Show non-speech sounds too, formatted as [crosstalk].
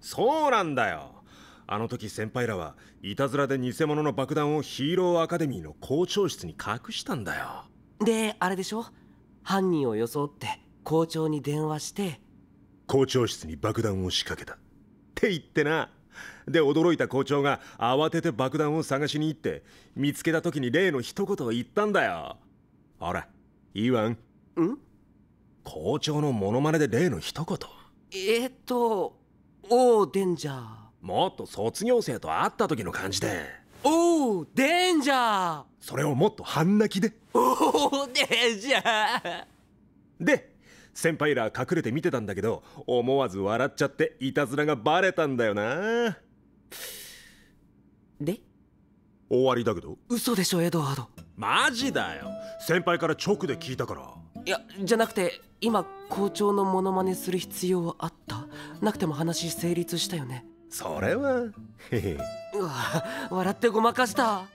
そうなんだよあの時先輩らはいたずらで偽物の爆弾をヒーローアカデミーの校長室に隠したんだよであれでしょ犯人を装って校長に電話して校長室に爆弾を仕掛けたって言ってなで驚いた校長が慌てて爆弾を探しに行って見つけた時に例の一言を言ったんだよあらいいわんん校長のモノマネで例の一言えー、っとおおデンジャーもっと卒業生と会った時の感じでおおデンジャーそれをもっと半泣きでおおデンジャーで先輩ら隠れて見てたんだけど思わず笑っちゃっていたずらがバレたんだよなで終わりだけど嘘でしょエドワードマジだよ先輩から直で聞いたからいやじゃなくて今校長のモノマネする必要はあったなくても話成立したよねそれはへへ [laughs] 笑ってごまかした